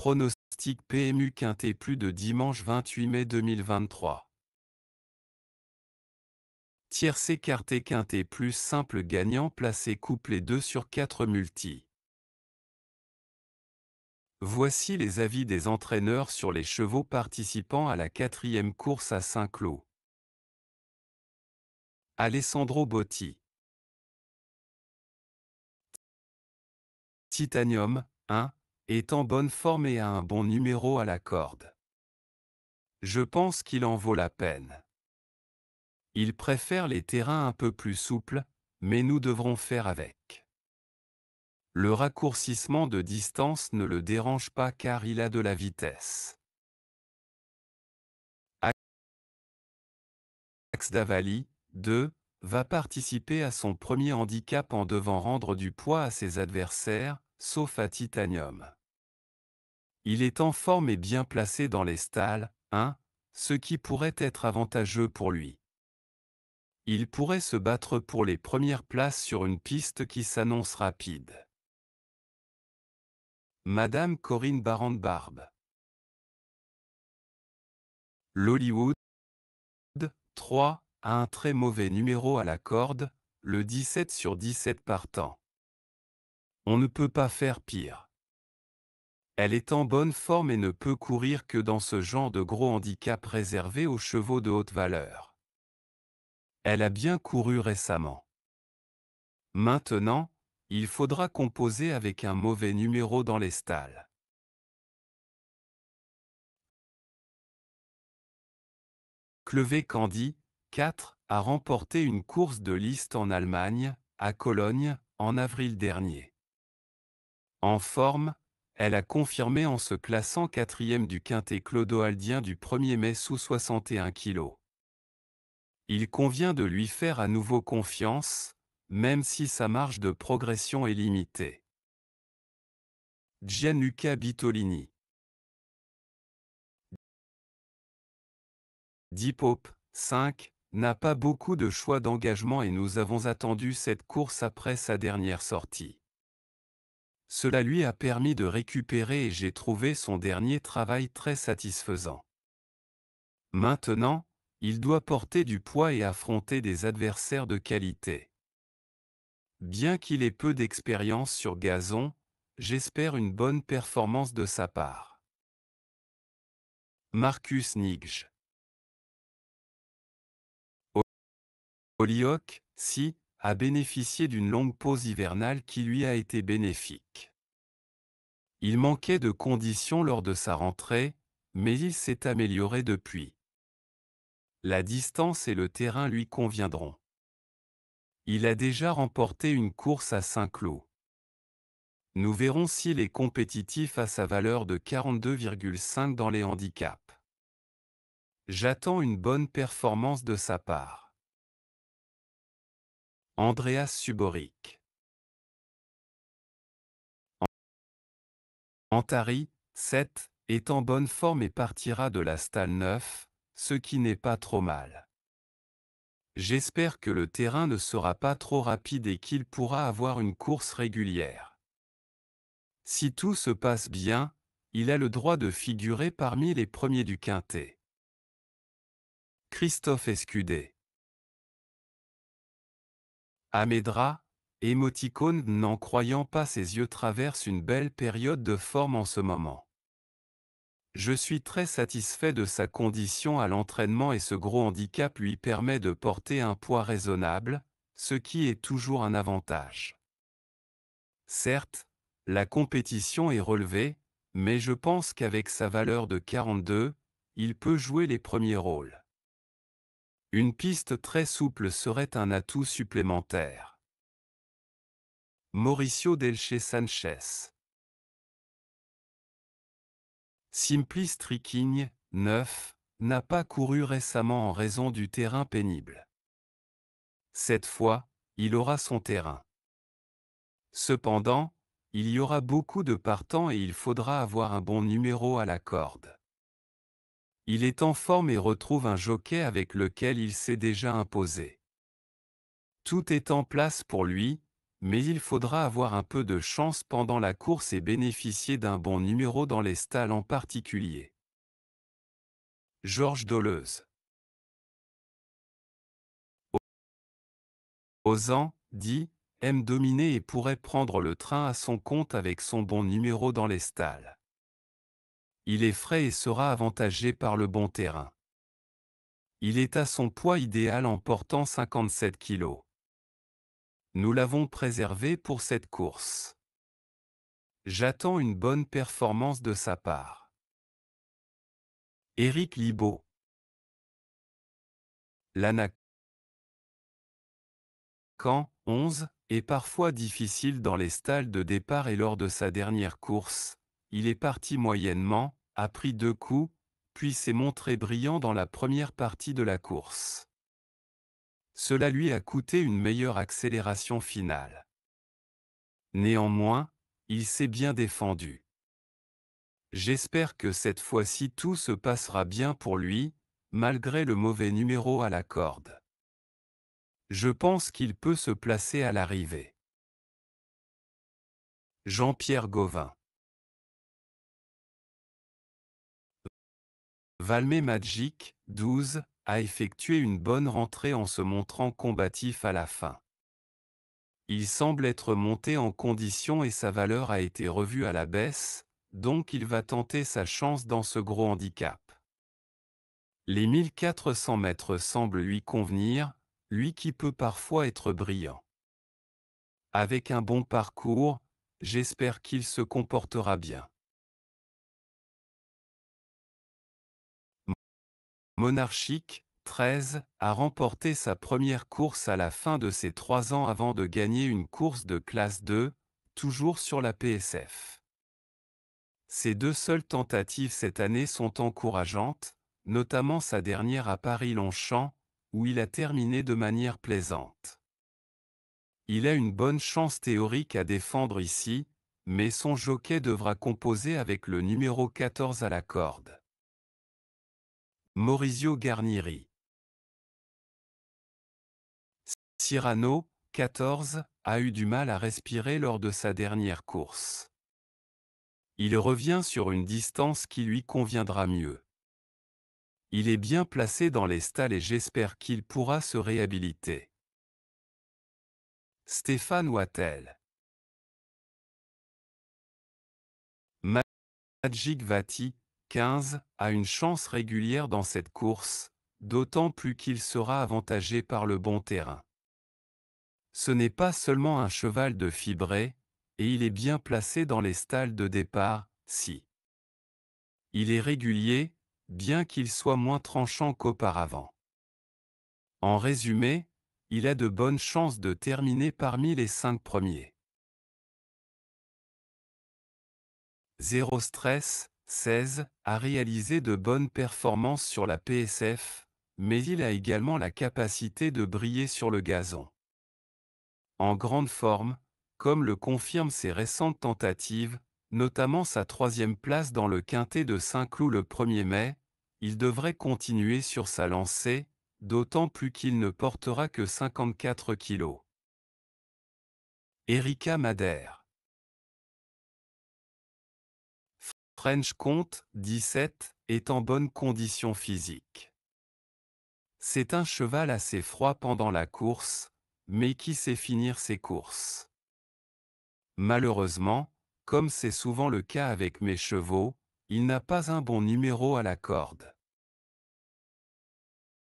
Pronostic PMU Quintet plus de dimanche 28 mai 2023. Tiercé écarté Quintet plus simple gagnant placé couplé 2 sur 4 multi. Voici les avis des entraîneurs sur les chevaux participant à la quatrième course à Saint-Cloud. Alessandro Botti. Titanium, 1, est en bonne forme et a un bon numéro à la corde. Je pense qu'il en vaut la peine. Il préfère les terrains un peu plus souples, mais nous devrons faire avec. Le raccourcissement de distance ne le dérange pas car il a de la vitesse. Axe d'Avali, 2, va participer à son premier handicap en devant rendre du poids à ses adversaires, sauf à Titanium. Il est en forme et bien placé dans les stalles, hein, ce qui pourrait être avantageux pour lui. Il pourrait se battre pour les premières places sur une piste qui s'annonce rapide. Madame Corinne Barandbarbe. barbe L'Hollywood 3 a un très mauvais numéro à la corde, le 17 sur 17 partant. On ne peut pas faire pire. Elle est en bonne forme et ne peut courir que dans ce genre de gros handicap réservé aux chevaux de haute valeur. Elle a bien couru récemment. Maintenant, il faudra composer avec un mauvais numéro dans les stalles. Clevé Candy, 4, a remporté une course de liste en Allemagne, à Cologne, en avril dernier. En forme, elle a confirmé en se classant quatrième du quintet clodoaldien du 1er mai sous 61 kg. Il convient de lui faire à nouveau confiance, même si sa marge de progression est limitée. Gianluca Bitolini Dipope, 5, n'a pas beaucoup de choix d'engagement et nous avons attendu cette course après sa dernière sortie. Cela lui a permis de récupérer et j'ai trouvé son dernier travail très satisfaisant. Maintenant, il doit porter du poids et affronter des adversaires de qualité. Bien qu'il ait peu d'expérience sur gazon, j'espère une bonne performance de sa part. Marcus Nigge Oliok, si, a bénéficié d'une longue pause hivernale qui lui a été bénéfique. Il manquait de conditions lors de sa rentrée, mais il s'est amélioré depuis. La distance et le terrain lui conviendront. Il a déjà remporté une course à Saint-Cloud. Nous verrons s'il est compétitif à sa valeur de 42,5 dans les handicaps. J'attends une bonne performance de sa part. Andreas Suboric, Antari, 7, est en bonne forme et partira de la stalle 9, ce qui n'est pas trop mal. J'espère que le terrain ne sera pas trop rapide et qu'il pourra avoir une course régulière. Si tout se passe bien, il a le droit de figurer parmi les premiers du quintet. Christophe Escudé Amédra, émoticône n'en croyant pas ses yeux traverse une belle période de forme en ce moment. Je suis très satisfait de sa condition à l'entraînement et ce gros handicap lui permet de porter un poids raisonnable, ce qui est toujours un avantage. Certes, la compétition est relevée, mais je pense qu'avec sa valeur de 42, il peut jouer les premiers rôles. Une piste très souple serait un atout supplémentaire. Mauricio Delche Sanchez. Simplice Triking, 9, n'a pas couru récemment en raison du terrain pénible. Cette fois, il aura son terrain. Cependant, il y aura beaucoup de partants et il faudra avoir un bon numéro à la corde. Il est en forme et retrouve un jockey avec lequel il s'est déjà imposé. Tout est en place pour lui, mais il faudra avoir un peu de chance pendant la course et bénéficier d'un bon numéro dans les stalles en particulier. Georges Doleuse Osan, dit, aime dominer et pourrait prendre le train à son compte avec son bon numéro dans les stalles il est frais et sera avantagé par le bon terrain. Il est à son poids idéal en portant 57 kg. Nous l'avons préservé pour cette course. J'attends une bonne performance de sa part. Éric Libaud L'anac quand 11, est parfois difficile dans les stalles de départ et lors de sa dernière course, il est parti moyennement, a pris deux coups, puis s'est montré brillant dans la première partie de la course. Cela lui a coûté une meilleure accélération finale. Néanmoins, il s'est bien défendu. J'espère que cette fois-ci tout se passera bien pour lui, malgré le mauvais numéro à la corde. Je pense qu'il peut se placer à l'arrivée. Jean-Pierre Gauvin Valmé Magic, 12, a effectué une bonne rentrée en se montrant combatif à la fin. Il semble être monté en condition et sa valeur a été revue à la baisse, donc il va tenter sa chance dans ce gros handicap. Les 1400 mètres semblent lui convenir, lui qui peut parfois être brillant. Avec un bon parcours, j'espère qu'il se comportera bien. monarchique, 13, a remporté sa première course à la fin de ses trois ans avant de gagner une course de classe 2, toujours sur la PSF. Ses deux seules tentatives cette année sont encourageantes, notamment sa dernière à Paris-Longchamp, où il a terminé de manière plaisante. Il a une bonne chance théorique à défendre ici, mais son jockey devra composer avec le numéro 14 à la corde. Maurizio Garnieri. Cyrano, 14, a eu du mal à respirer lors de sa dernière course. Il revient sur une distance qui lui conviendra mieux. Il est bien placé dans les stalles et j'espère qu'il pourra se réhabiliter. Stéphane Wattel Magic Vati, 15, a une chance régulière dans cette course, d'autant plus qu'il sera avantagé par le bon terrain. Ce n'est pas seulement un cheval de fibré, et il est bien placé dans les stalles de départ, si. Il est régulier, bien qu'il soit moins tranchant qu'auparavant. En résumé, il a de bonnes chances de terminer parmi les cinq premiers. Zéro stress, 16, a réalisé de bonnes performances sur la PSF, mais il a également la capacité de briller sur le gazon. En grande forme, comme le confirment ses récentes tentatives, notamment sa troisième place dans le quintet de Saint-Cloud le 1er mai, il devrait continuer sur sa lancée, d'autant plus qu'il ne portera que 54 kilos. Erika Madère French Comte, 17, est en bonne condition physique. C'est un cheval assez froid pendant la course, mais qui sait finir ses courses. Malheureusement, comme c'est souvent le cas avec mes chevaux, il n'a pas un bon numéro à la corde.